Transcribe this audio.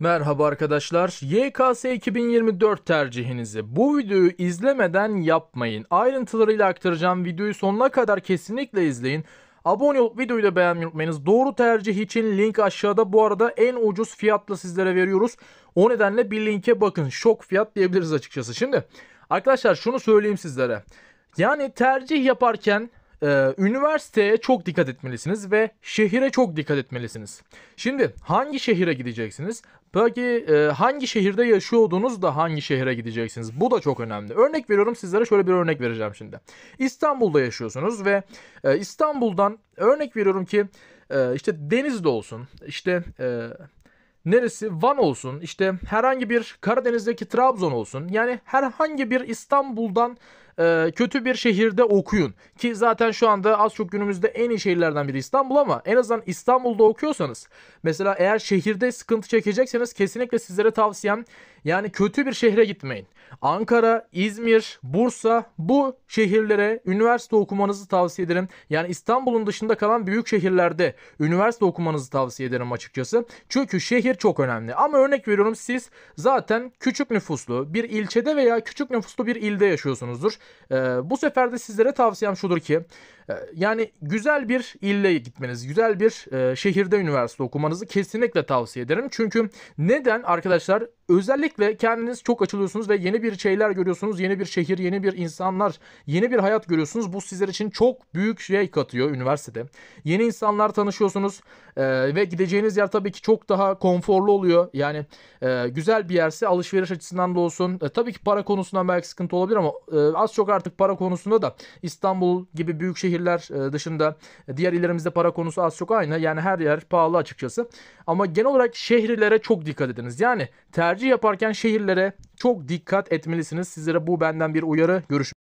Merhaba arkadaşlar. YKS 2024 tercihinizi bu videoyu izlemeden yapmayın. Ayrıntılarıyla aktaracağım. Videoyu sonuna kadar kesinlikle izleyin. Abone olup videoyu da beğenmeyi unutmayınız. Doğru tercih için link aşağıda. Bu arada en ucuz fiyatla sizlere veriyoruz. O nedenle bir linke bakın. Şok fiyat diyebiliriz açıkçası. Şimdi arkadaşlar şunu söyleyeyim sizlere. Yani tercih yaparken e, üniversiteye çok dikkat etmelisiniz ve şehire çok dikkat etmelisiniz. Şimdi hangi şehire gideceksiniz? Peki e, hangi şehirde yaşıyor da hangi şehire gideceksiniz? Bu da çok önemli. Örnek veriyorum sizlere şöyle bir örnek vereceğim şimdi. İstanbul'da yaşıyorsunuz ve e, İstanbul'dan örnek veriyorum ki e, işte Denizli olsun, işte e, neresi Van olsun, işte herhangi bir Karadeniz'deki Trabzon olsun. Yani herhangi bir İstanbul'dan e, kötü bir şehirde okuyun. Ki zaten şu anda az çok günümüzde en iyi şehirlerden biri İstanbul ama en azından İstanbul'da okuyorsanız mesela eğer şehirde sıkıntı çekecekseniz kesinlikle sizlere tavsiyem yani kötü bir şehre gitmeyin. Ankara, İzmir, Bursa bu şehirlere üniversite okumanızı tavsiye ederim. Yani İstanbul'un dışında kalan büyük şehirlerde üniversite okumanızı tavsiye ederim açıkçası. Çünkü şehir çok önemli. Ama örnek veriyorum siz zaten küçük nüfuslu bir ilçede veya küçük nüfuslu bir ilde yaşıyorsunuzdur. E, bu sefer de sizlere tavsiyem şudur ki e, yani güzel bir ille gitmeniz, güzel bir e, şehirde üniversite okumanızı kesinlikle tavsiye ederim. Çünkü neden arkadaşlar özellikle kendiniz çok açılıyorsunuz ve yeni bir şeyler görüyorsunuz, yeni bir şehir, yeni bir insanlar, yeni bir hayat görüyorsunuz. Bu sizler için çok büyük şey katıyor üniversitede. Yeni insanlar tanışıyorsunuz e, ve gideceğiniz yer tabii ki çok daha konforlu oluyor. Yani e, güzel bir yerse alışveriş açısından da olsun. E, tabii ki para konusundan belki sıkıntı olabilir ama e, az çok artık para konusunda da İstanbul gibi büyük şehirler e, dışında e, diğer illerimizde para konusu az çok aynı. Yani her yer pahalı açıkçası. Ama genel olarak şehirlere çok dikkat ediniz. Yani tercih yaparken şehirlere çok dikkat etmelisiniz. Sizlere bu benden bir uyarı. Görüşmek